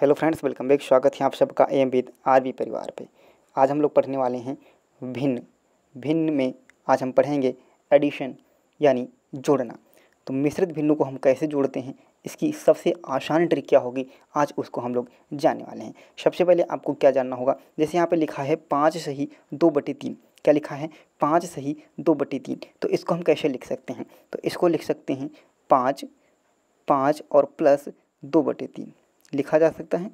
hello friends welcome back स्वागत है आप सबका एम विद आर वी परिवार पे आज हम लोग पढ़ने वाले हैं भिन्न भिन्न में आज हम पढ़ेंगे एडिशन यानी जोड़ना तो मिश्रित भिन्नों को हम कैसे जोड़ते हैं इसकी सबसे आसान ट्रिक क्या होगी आज उसको हम लोग जानने वाले हैं सबसे पहले आपको क्या जानना होगा जैसे यहाँ पर लिखा है पाँच सही दो बटे तीन क्या लिखा है पाँच सही दो बटे तीन तो इसको हम कैसे लिख सकते हैं तो इसको लिख सकते हैं पाँच पाँच और प्लस दो बटे तीन लिखा जा सकता है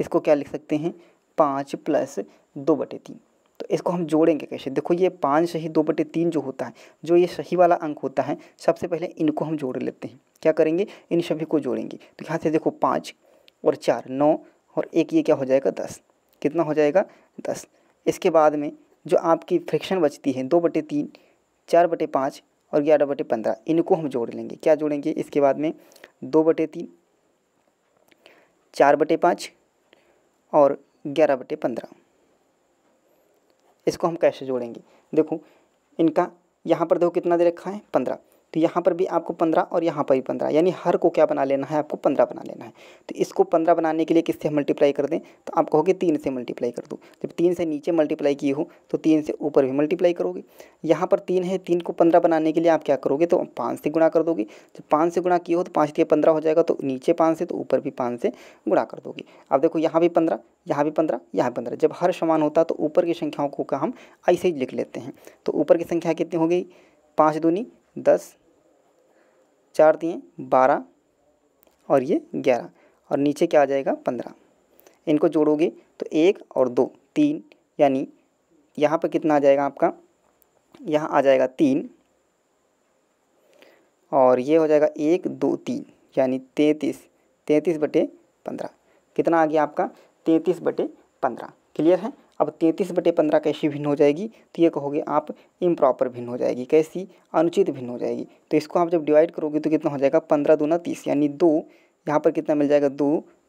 इसको क्या लिख सकते हैं पाँच प्लस दो बटे तीन तो इसको हम जोड़ेंगे कैसे देखो ये पाँच सही दो बटे तीन जो होता है जो ये सही वाला अंक होता है सबसे पहले इनको हम जोड़ लेते हैं क्या करेंगे इन सभी को जोड़ेंगे तो यहाँ से देखो पाँच और चार नौ और एक ये क्या हो जाएगा दस कितना हो जाएगा दस इसके बाद में जो आपकी फ्रिक्शन बचती है दो बटे तीन चार बटे पाँच और ग्यारह बटे पंद्रह इनको हम जोड़ लेंगे क्या जोड़ेंगे इसके बाद में दो बटे तीन चार बटे पाँच और ग्यारह बटे पंद्रह इसको हम कैसे जोड़ेंगे देखो इनका यहाँ पर देखो कितना दे रखा है पंद्रह तो यहाँ पर भी आपको पंद्रह और यहाँ पर भी पंद्रह यानी हर को क्या बना लेना है आपको पंद्रह बना लेना है तो इसको पंद्रह बनाने के लिए किससे मल्टीप्लाई कर दें तो आप कहोगे तीन से मल्टीप्लाई कर दो जब तीन से नीचे मल्टीप्लाई किए हो तो तीन से ऊपर भी मल्टीप्लाई करोगे यहाँ पर तीन है तीन को पंद्रह बनाने के लिए आप क्या करोगे तो पाँच से गुणा कर दोगे जब पाँच से गुणा किए हो तो पाँच दिए पंद्रह हो जाएगा तो नीचे पाँच से तो ऊपर भी पाँच से गुणा कर दोगे अब देखो यहाँ भी पंद्रह यहाँ भी पंद्रह यहाँ पंद्रह जब हर समान होता तो ऊपर की संख्याओं को का हम ऐसे ही लिख लेते हैं तो ऊपर की संख्या कितनी हो गई पाँच दूनी दस चार दिए बारह और ये ग्यारह और नीचे क्या आ जाएगा पंद्रह इनको जोड़ोगे तो एक और दो तीन यानी यहाँ पर कितना आ जाएगा आपका यहाँ आ जाएगा तीन और ये हो जाएगा एक दो तीन यानी तैंतीस तैंतीस बटे पंद्रह कितना आ गया आपका तैंतीस बटे पंद्रह क्लियर है अब तैंतीस बटे पंद्रह कैसी भिन्न हो जाएगी तो ये कहोगे आप इम प्रॉपर भिन्न हो जाएगी कैसी अनुचित भिन्न हो जाएगी तो इसको आप जब डिवाइड करोगे तो कितना हो जाएगा पंद्रह ना तीस यानी दो यहाँ पर कितना मिल जाएगा दो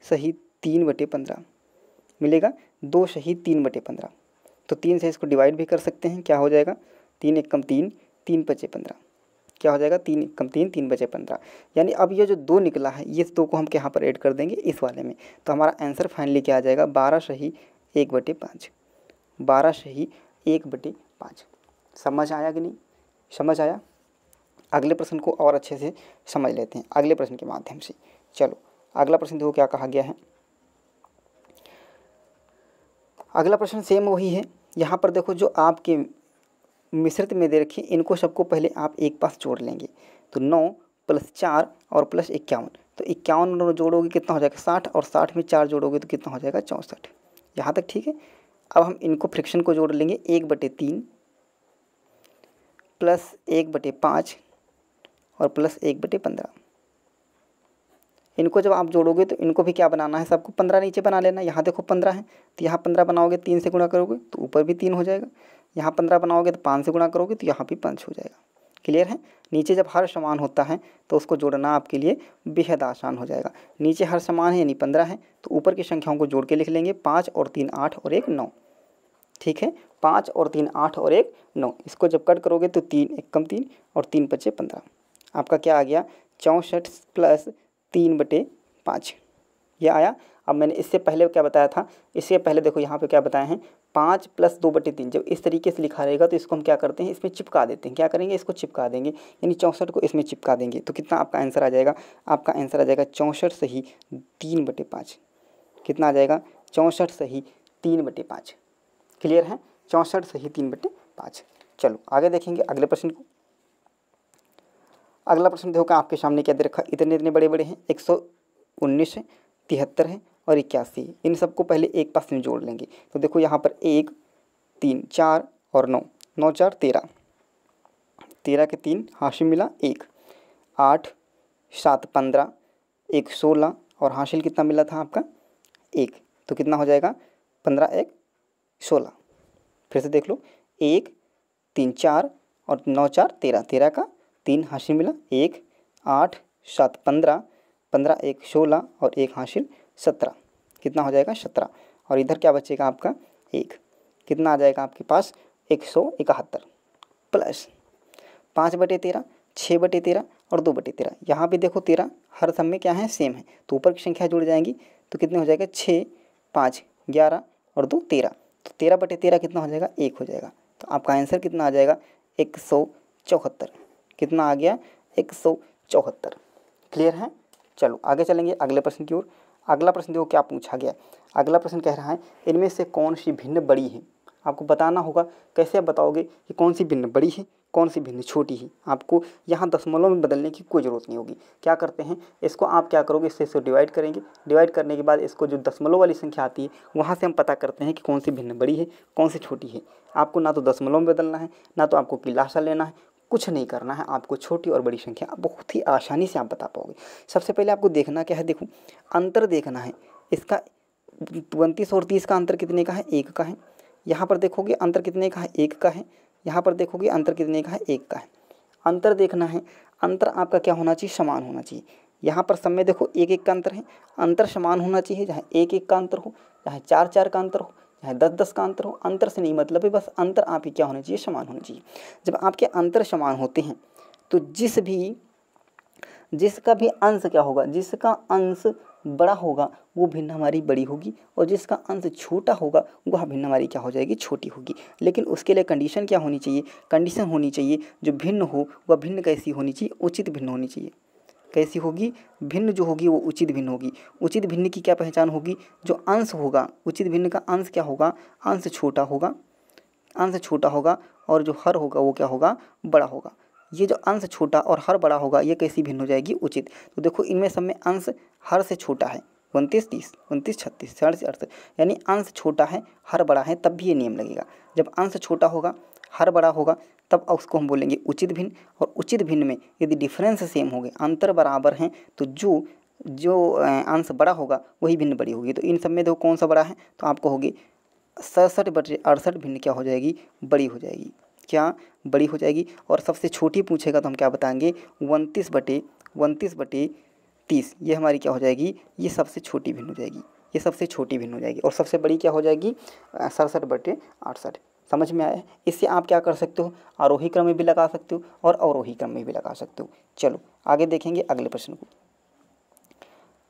सही तीन बटे पंद्रह मिलेगा दो सही तीन बटे पंद्रह तो तीन से इसको डिवाइड भी कर सकते हैं क्या हो जाएगा तीन एक कम तीन तीन पचे पंद्रह क्या हो जाएगा तीन कम तीन तीन बजे पंद्रह यानी अब ये जो दो निकला है ये दो को हम यहाँ पर ऐड कर देंगे इस वाले में तो हमारा आंसर फाइनली क्या आ जाएगा बारह सही एक बटे पाँच बारह से ही एक बटे पाँच समझ आया कि नहीं समझ आया अगले प्रश्न को और अच्छे से समझ लेते हैं अगले प्रश्न के माध्यम से चलो अगला प्रश्न देखो क्या कहा गया है अगला प्रश्न सेम वही है यहाँ पर देखो जो आपके मिश्रित में दे रखी इनको सबको पहले आप एक पास जोड़ लेंगे तो नौ प्लस चार और प्लस इक्यावन तो इक्यावन जोड़ोगे कितना हो जाएगा साठ और साठ में चार जोड़ोगे तो कितना हो जाएगा चौंसठ यहाँ तक ठीक है अब हम इनको फ्रिक्शन को जोड़ लेंगे एक बटे तीन प्लस एक बटे पाँच और प्लस एक बटे पंद्रह इनको जब आप जोड़ोगे तो इनको भी क्या बनाना है सबको पंद्रह नीचे बना लेना यहाँ देखो पंद्रह है तो यहाँ पंद्रह बनाओगे तीन से गुणा करोगे तो ऊपर भी तीन हो जाएगा यहाँ पंद्रह बनाओगे तो पाँच से गुणा करोगे तो यहाँ भी पाँच हो जाएगा क्लियर है नीचे जब हर समान होता है तो उसको जोड़ना आपके लिए बेहद आसान हो जाएगा नीचे हर समान है यानी पंद्रह है तो ऊपर की संख्याओं को जोड़ के लिख लेंगे पाँच और तीन आठ और एक नौ ठीक है पाँच और तीन आठ और एक नौ इसको जब कट करोगे तो तीन एक कम तीन और तीन पच्चे पंद्रह आपका क्या आ गया चौंसठ प्लस तीन बटे पाँच यह आया अब मैंने इससे पहले क्या बताया था इससे पहले देखो यहाँ पे क्या बताए हैं पाँच प्लस दो बटे तीन जब इस तरीके से लिखा रहेगा तो इसको हम क्या करते हैं इसमें चिपका देते हैं क्या करेंगे इसको चिपका देंगे यानी चौंसठ को इसमें चिपका देंगे तो कितना आपका आंसर आ जाएगा आपका आंसर आ जाएगा चौंसठ सही तीन बटे पाँच कितना आ जाएगा चौंसठ सही तीन बटे पाँच क्लियर है चौंसठ सही तीन बटे पाँच चलो आगे देखेंगे अगले प्रश्न को अगला प्रश्न देखो आपके सामने क्या दे रखा इतने इतने बड़े बड़े हैं एक सौ उन्नीस है तिहत्तर है और इक्यासी इन सबको पहले एक पास में जोड़ लेंगे तो देखो यहाँ पर एक तीन चार और नौ नौ चार तेरह तेरह के तीन हासिल मिला एक आठ सात पंद्रह एक सोलह और हासिल कितना मिला था आपका एक तो कितना हो जाएगा पंद्रह एक सोलह फिर से देख लो एक तीन चार और नौ चार तेरह तेरह का तीन हासिल मिला एक आठ सात पंद्रह पंद्रह एक सोलह और एक हासिल सत्रह कितना हो जाएगा सत्रह और इधर क्या बचेगा आपका एक कितना आ जाएगा आपके पास एक सौ इकहत्तर प्लस पाँच बटे तेरह छः बटे तेरह और दो बटे तेरह यहाँ भी देखो तेरह हर सम में क्या है सेम है तो ऊपर की संख्या जुड़ जाएंगी तो कितने हो जाएगा छः पाँच ग्यारह और दो तेरह तो तेरह बटे तेरह कितना हो जाएगा एक हो जाएगा तो आपका आंसर कितना आ जाएगा एक सौ चौहत्तर कितना आ गया एक सौ चौहत्तर क्लियर है चलो आगे चलेंगे अगले प्रश्न की ओर अगला प्रश्न देखो क्या पूछा गया अगला प्रश्न कह रहा है इनमें से कौन सी भिन्न बड़ी है आपको बताना होगा कैसे आप बताओगे कि कौन सी भिन्न बड़ी है कौन सी भिन्न छोटी है आपको यहाँ दशमलव में बदलने की कोई ज़रूरत नहीं होगी क्या करते हैं इसको आप क्या करोगे इससे इसको डिवाइड करेंगे डिवाइड करने के बाद इसको जो दशमलव वाली संख्या आती है वहाँ से हम पता करते हैं कि कौन सी भिन्न बड़ी है कौन सी छोटी है आपको ना तो दशमलव में बदलना है ना तो आपको किलासा लेना है कुछ नहीं करना है आपको छोटी और बड़ी संख्या बहुत ही आसानी से आप बता पाओगे सबसे पहले आपको देखना क्या है देखो अंतर देखना है इसका उनतीस और तीस का अंतर कितने का है एक का है यहाँ पर देखोगे अंतर कितने का है एक का है यहाँ पर देखोगे अंतर कितने का है एक का है अंतर देखना है अंतर आपका क्या होना चाहिए समान होना चाहिए यहाँ पर सब में देखो एक एक का अंतर है अंतर समान होना चाहिए चाहे एक एक का अंतर हो चाहे चार चार का अंतर हो चाहे दस दस का अंतर हो अंतर से नहीं मतलब है बस अंतर आपके क्या होने चाहिए समान होने चाहिए जब आपके अंतर समान होते हैं तो जिस भी जिसका भी अंश क्या होगा जिसका अंश बड़ा होगा वो भिन्न हमारी बड़ी होगी और जिसका अंश छोटा होगा वह भिन्न हमारी क्या हो जाएगी छोटी होगी लेकिन उसके लिए कंडीशन क्या होनी चाहिए कंडीशन होनी चाहिए जो भिन्न हो वह भिन्न कैसी होनी चाहिए उचित भिन्न होनी चाहिए कैसी होगी भिन्न जो होगी वो उचित भिन्न होगी उचित भिन्न की क्या पहचान होगी जो अंश होगा उचित भिन्न का अंश क्या होगा अंश छोटा होगा अंश छोटा होगा और जो हर होगा वो क्या होगा बड़ा होगा ये जो अंश छोटा और हर बड़ा होगा ये कैसी भिन्न हो जाएगी उचित तो देखो इनमें सब में अंश हर से छोटा है उनतीस तीस उनतीस छत्तीस साठ से अड़सठ यानी अंश छोटा है हर बड़ा है तब भी ये नियम लगेगा जब अंश छोटा होगा हर बड़ा होगा तब उसको हम बोलेंगे उचित भिन्न और उचित भिन्न में यदि डिफरेंस सेम हो गए अंतर बराबर हैं तो जो जो अंश बड़ा होगा वही भिन्न बड़ी होगी तो इन सब में देखो कौन सा बड़ा है तो आपको होगी सड़सठ बटे अड़सठ भिन्न क्या हो जाएगी बड़ी हो जाएगी क्या बड़ी हो जाएगी और सबसे छोटी पूछेगा तो हम क्या बताएंगे उनतीस बटे उनतीस बटे तीस ये हमारी क्या हो जाएगी ये सबसे छोटी भिन्न हो जाएगी ये सबसे छोटी भिन्न हो जाएगी और सबसे बड़ी क्या हो जाएगी सड़सठ बटे अड़सठ समझ में आया इससे आप क्या कर सकते हो आरोही क्रम में भी लगा सकते हो और अवरोही क्रम में भी लगा सकते हो चलो आगे देखेंगे अगले प्रश्न को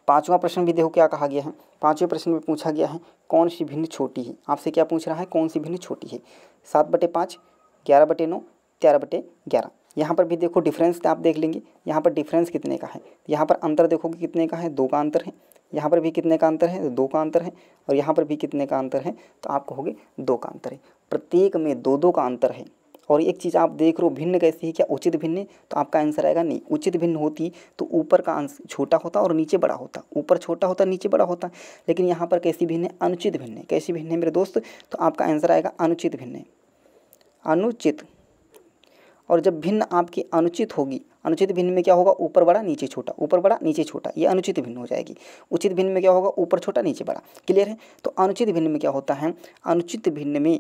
पांचवा प्रश्न भी देखो क्या कहा गया है पांचवें प्रश्न में पूछा गया है कौन सी भिन्न छोटी है आपसे क्या पूछ रहा है कौन सी भिन्न छोटी है सात बटे पाँच ग्यारह बटे नौ तेरह बटे ग्यारह यहाँ पर भी देखो डिफरेंस आप देख लेंगे यहाँ पर डिफरेंस कितने का है यहाँ पर अंतर देखोगे कितने का है दो का अंतर है यहाँ पर भी कितने का अंतर है दो का अंतर है और यहाँ पर भी कितने का अंतर है तो आप कहोगे दो का अंतर है प्रत्येक में दो दो का अंतर है और एक चीज़ आप देख रहे हो भिन्न कैसी है क्या उचित भिन्न है तो आपका आंसर आएगा नहीं उचित भिन्न होती तो ऊपर का आंसर छोटा होता और नीचे बड़ा होता ऊपर छोटा होता नीचे बड़ा होता लेकिन यहाँ पर कैसी भिन्न है अनुचित भिन्न है कैसी भिन्न है मेरे दोस्त तो आपका आंसर आएगा अनुचित भिन्न है अनुचित और जब भिन्न आपकी अनुचित होगी अनुचित भिन्न में क्या होगा ऊपर बड़ा नीचे छोटा ऊपर बड़ा नीचे छोटा ये अनुचित भिन्न हो जाएगी उचित भिन्न में क्या होगा ऊपर छोटा नीचे बड़ा क्लियर है तो अनुचित भिन्न में क्या होता है अनुचित भिन्न में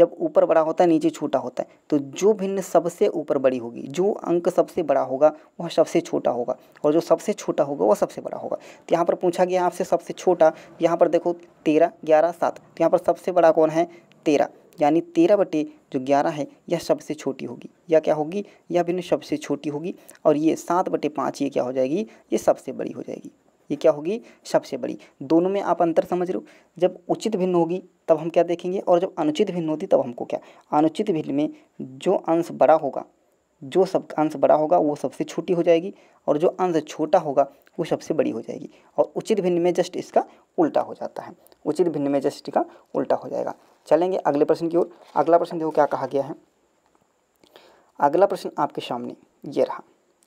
जब ऊपर बड़ा होता है नीचे छोटा होता है तो जो भिन्न सबसे ऊपर बड़ी होगी जो अंक सबसे बड़ा होगा वह सबसे छोटा होगा और जो सबसे छोटा होगा वह सबसे बड़ा होगा तो यहाँ पर पूछा गया आपसे सबसे छोटा यहाँ पर देखो तेरह ग्यारह सात तो यहाँ पर सबसे बड़ा कौन है तेरह यानी तेरह बटे जो ग्यारह है यह सबसे छोटी होगी यह क्या होगी यह भिन्न सबसे छोटी होगी और ये सात बटे पाँच ये क्या हो जाएगी ये सबसे बड़ी हो जाएगी ये क्या होगी सबसे बड़ी दोनों में आप अंतर समझ रहे हो जब उचित भिन्न होगी तब हम क्या देखेंगे और जब अनुचित भिन्न होती तब हमको क्या अनुचित भिन्न में जो अंश बड़ा होगा जो सब अंश बड़ा होगा वो सबसे छोटी हो जाएगी और जो अंश छोटा होगा वो सबसे बड़ी हो जाएगी और उचित भिन्न में जस्ट इसका उल्टा हो जाता है उचित भिन्न में जस्ट का उल्टा हो जाएगा चलेंगे अगले प्रश्न की ओर अगला प्रश्न देखो क्या कहा गया है अगला प्रश्न आपके सामने ये रहा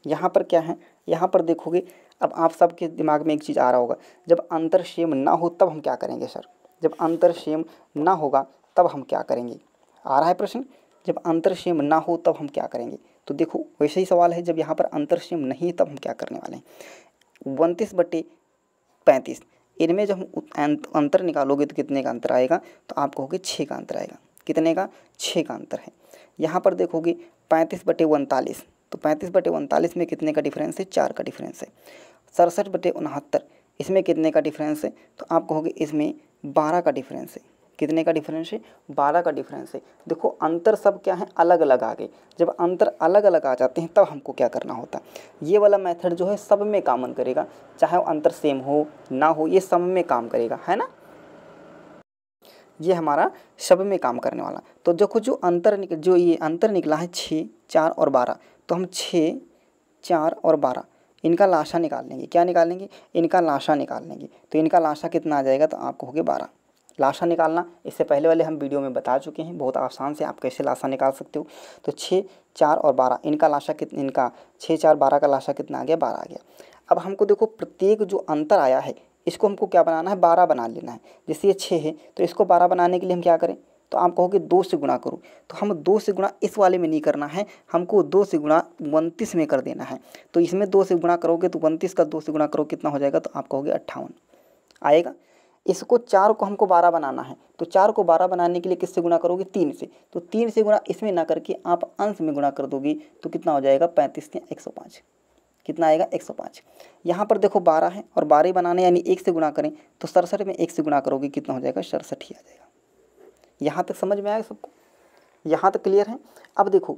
यहाँ पर क्या है यहाँ पर देखोगे अब आप सबके दिमाग में एक चीज़ आ रहा होगा जब अंतर सेम ना हो तब हम क्या करेंगे सर जब अंतर सेम ना होगा तब हम क्या करेंगे आ रहा है प्रश्न जब अंतर सेम ना हो तब हम क्या करेंगे तो देखो वैसे ही सवाल है जब यहाँ पर अंतर सेम नहीं है तब हम क्या करने वाले हैं उनतीस बटे पैंतीस इनमें जब हम अंतर निकालोगे तो कितने का अंतर आएगा तो आप कहोगे छः का अंतर आएगा कितने का छः का अंतर है यहाँ पर देखोगे पैंतीस बटे उनतालीस तो पैंतीस बटे उनतालीस में कितने का डिफरेंस है चार का डिफरेंस है सड़सठ बटे उनहत्तर इसमें कितने का डिफरेंस है तो आप कहोगे इसमें बारह का डिफरेंस है कितने का डिफरेंस है बारह का डिफरेंस है देखो अंतर सब क्या है अलग अलग आ गए जब अंतर अलग अलग आ जाते हैं तब हमको क्या करना होता है ये वाला मेथड जो है सब में कामन करेगा चाहे वो अंतर सेम हो ना हो ये सब में काम करेगा है ना ये हमारा सब में काम करने वाला तो देखो जो अंतर निकल जो ये अंतर निकला है छः चार और बारह तो हम छः चार और बारह इनका लाशा निकाल लेंगे क्या निकालेंगे इनका लाशा निकाल लेंगे तो इनका लाशा कितना आ जाएगा तो आपको होगी बारह लाशा निकालना इससे पहले वाले हम वीडियो में बता चुके हैं बहुत आसान से आप कैसे लाशा निकाल सकते हो तो छः चार और बारह इनका लाशा कितना इनका छः चार बारह का लाशा कितना आ गया बारह आ गया अब हमको देखो प्रत्येक जो अंतर आया है इसको हमको क्या बनाना है बारह बना लेना है जैसे ये छः है तो इसको बारह बनाने के लिए हम क्या करें तो आप कहोगे दो से गुणा करो तो हम दो से गुणा इस वाले में नहीं करना है हमको दो से गुणा उनतीस में कर देना है तो इसमें दो से गुणा करोगे तो उनतीस का दो से गुणा करो कितना हो जाएगा तो आप कहोगे अट्ठावन आएगा इसको चार को हमको बारह बनाना है तो चार को बारह बनाने के लिए किससे गुणा करोगे तीन से तो तीन से गुणा इसमें ना करके आप अंश में गुणा कर दोगे तो कितना हो जाएगा पैंतीस या एक सौ पाँच कितना आएगा एक सौ पाँच यहाँ पर देखो बारह है और बारह बनाने यानी एक से गुणा करें तो सड़सठ में एक से गुणा करोगे कितना हो जाएगा सड़सठ ही आ जाएगा यहाँ तक समझ में आएगा सबको यहाँ तक क्लियर है अब देखो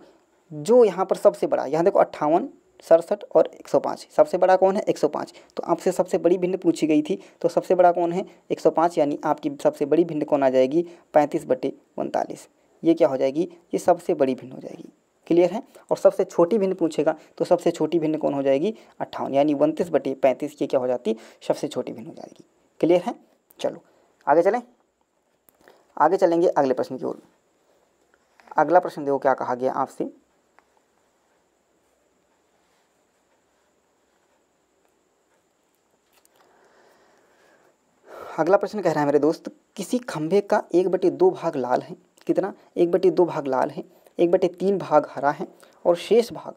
जो यहाँ पर सबसे बड़ा यहाँ देखो अट्ठावन सड़सठ और एक सौ पाँच सबसे बड़ा कौन है एक सौ पाँच तो आपसे सबसे बड़ी भिन्न पूछी गई थी तो सबसे बड़ा कौन है एक सौ पाँच यानी आपकी सबसे बड़ी भिन्न कौन आ जाएगी पैंतीस बटे उनतालीस ये क्या हो जाएगी ये सबसे बड़ी भिन्न हो जाएगी क्लियर है और सबसे छोटी भिन्न पूछेगा तो सबसे छोटी भिन्न कौन हो जाएगी अट्ठावन यानी उनतीस बटे पैंतीस ये क्या हो जाती सबसे छोटी भिन्न हो जाएगी क्लियर है चलो आगे चलें आगे चलेंगे अगले प्रश्न की ओर अगला प्रश्न देखो क्या कहा गया आपसे अगला प्रश्न कह रहा है मेरे दोस्त किसी खंभे का एक बटे दो भाग लाल है कितना एक बटे दो भाग लाल है एक बटे तीन भाग हरा है और शेष भाग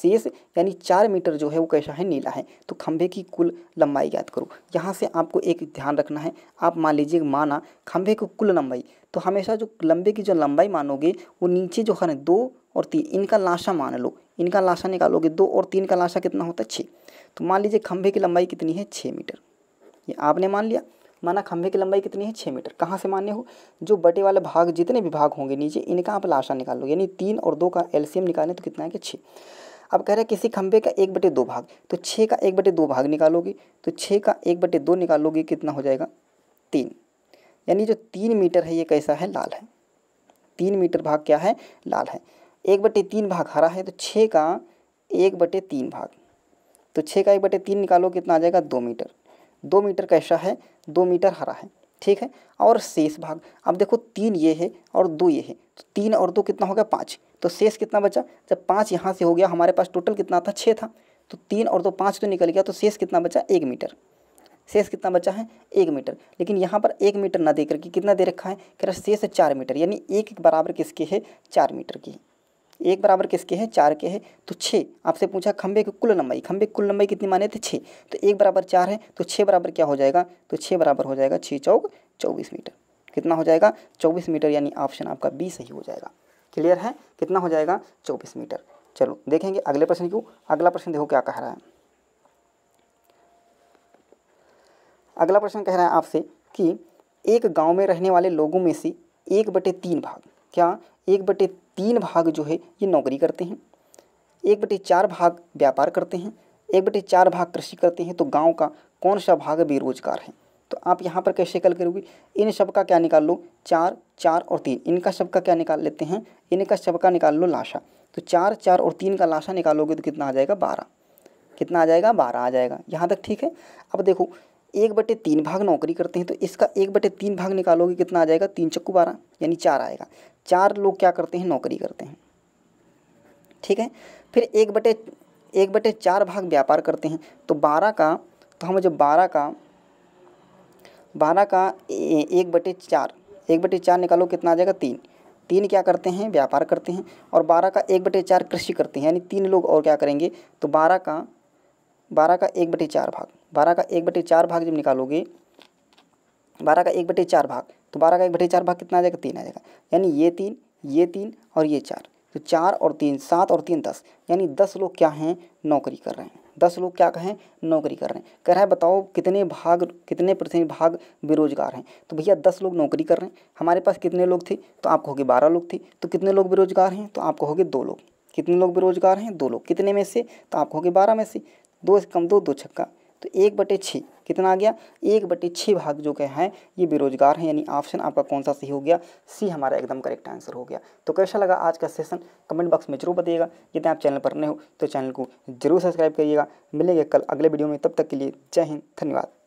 शेष यानी चार मीटर जो है वो कैसा है नीला है तो खंभे की कुल लंबाई याद करो यहाँ से आपको एक ध्यान रखना है आप मान लीजिए माना खंभे की कुल लंबाई तो हमेशा जो लंबे की जो लंबाई मानोगे वो नीचे जो है दो और तीन इनका लाशा मान लो इनका लाशा निकालोगे दो और तीन का लाशा कितना होता है छः तो मान लीजिए खंभे की लंबाई कितनी है छः मीटर ये आपने मान लिया माना खंभे की लंबाई कितनी है छः मीटर कहाँ से मान्य हो जो बटे वाले भाग जितने भी भाग होंगे नीचे इनका आप लाशा निकाल लो यानी तीन और दो का एलसीएम निकालें तो कितना है कि छः अब कह रहे हैं किसी खंभे का एक बटे दो भाग तो छः का एक बटे दो भाग निकालोगे तो छः का एक बटे दो निकालोगे कितना हो जाएगा तीन यानी जो तीन मीटर है ये कैसा है लाल है तीन मीटर भाग क्या है लाल है एक बटे तीन भाग हरा है तो छः का एक बटे तीन भाग तो छः का एक बटे तीन निकालो कितना आ जाएगा दो मीटर दो मीटर कैसा है दो मीटर हरा है ठीक है और शेष भाग अब देखो तीन ये है और दो ये है तो तीन और दो कितना हो गया पाँच तो शेष कितना बचा जब पाँच यहाँ से हो गया हमारे पास टोटल कितना था छः था तो तीन और दो पाँच तो निकल गया तो शेष कितना बचा एक मीटर शेष कितना बचा है एक मीटर लेकिन यहाँ पर एक मीटर ना देकर के कितना दे रखा है कह रहा शेष चार मीटर यानी एक बराबर किसके है चार मीटर की एक बराबर किसके हैं चार के है तो छः आपसे पूछा खंबे की कुल लंबाई खंबे की कुल लंबाई कितनी माने थे छः तो एक बराबर चार है तो छः बराबर क्या हो जाएगा तो छः बराबर हो जाएगा छः चौक चौबीस मीटर कितना हो जाएगा चौबीस मीटर यानी ऑप्शन आपका बी सही हो जाएगा क्लियर है कितना हो जाएगा चौबीस मीटर चलो देखेंगे अगले प्रश्न क्यों अगला प्रश्न देखो क्या कह रहा है अगला प्रश्न कह रहा है आपसे कि एक गांव में रहने वाले लोगों में से एक बटे तीन भाग क्या एक बटे तीन भाग जो है ये नौकरी करते हैं एक बटे चार भाग व्यापार करते हैं एक बटे चार भाग कृषि करते हैं तो गांव का कौन सा भाग बेरोजगार है तो आप यहाँ पर कैसे कल करोगे इन सब का क्या निकाल लो चार चार और तीन इनका सब का क्या निकाल लेते हैं इनका सब का निकाल लो लाशा तो चार चार और तीन का लाशा निकालोगे तो कितना आ जाएगा बारह कितना आ जाएगा बारह आ जाएगा यहाँ तक ठीक है अब देखो एक बटे तीन भाग नौकरी करते हैं तो इसका एक बटे तीन भाग निकालोगे कितना आ जाएगा तीन चक्कू बारह यानी चार आएगा चार लोग क्या करते हैं नौकरी करते हैं ठीक है फिर एक बटे एक बटे चार भाग व्यापार करते हैं तो बारह का तो हम जो बारह का बारह का ए, एक बटे चार एक बटे चार निकालो कितना आ जाएगा तीन तीन क्या करते हैं व्यापार करते हैं और बारह का एक बटे चार कृषि करते हैं यानी तीन लोग और क्या करेंगे तो बारह का बारह का एक बटे चार भाग बारह का एक बटे चार भाग जब निकालोगे बारह का एक बटे चार भाग तो बारह का एक बटे चार भाग कितना आ जाएगा तीन आ जाएगा यानी ये तीन ये तीन और ये चार तो चार और तीन सात और तीन दस यानी दस लोग क्या हैं नौकरी कर रहे हैं दस लोग क्या कहें नौकरी कर रहे हैं कह रहा है बताओ कितने भाग कितने प्रतिशत भाग बेरोजगार हैं तो भैया दस लोग नौकरी कर रहे हैं हमारे पास कितने लोग थे तो आप कहोगे बारह लोग थे तो कितने लोग बेरोजगार हैं तो आप कहोगे दो लोग कितने लोग बेरोजगार हैं दो लोग कितने में से तो आप कहोगे बारह में से दो से कम दो दो छक्का तो एक बटे छः कितना आ गया एक बटे छः भाग जो के हैं ये बेरोजगार हैं यानी ऑप्शन आपका कौन सा सही हो गया सी हमारा एकदम करेक्ट आंसर हो गया तो कैसा लगा आज का सेशन कमेंट बॉक्स में जरूर बताइएगा यदि आप चैनल पर नए हो तो चैनल को जरूर सब्सक्राइब करिएगा मिलेंगे कल अगले वीडियो में तब तक के लिए जय हिंद धन्यवाद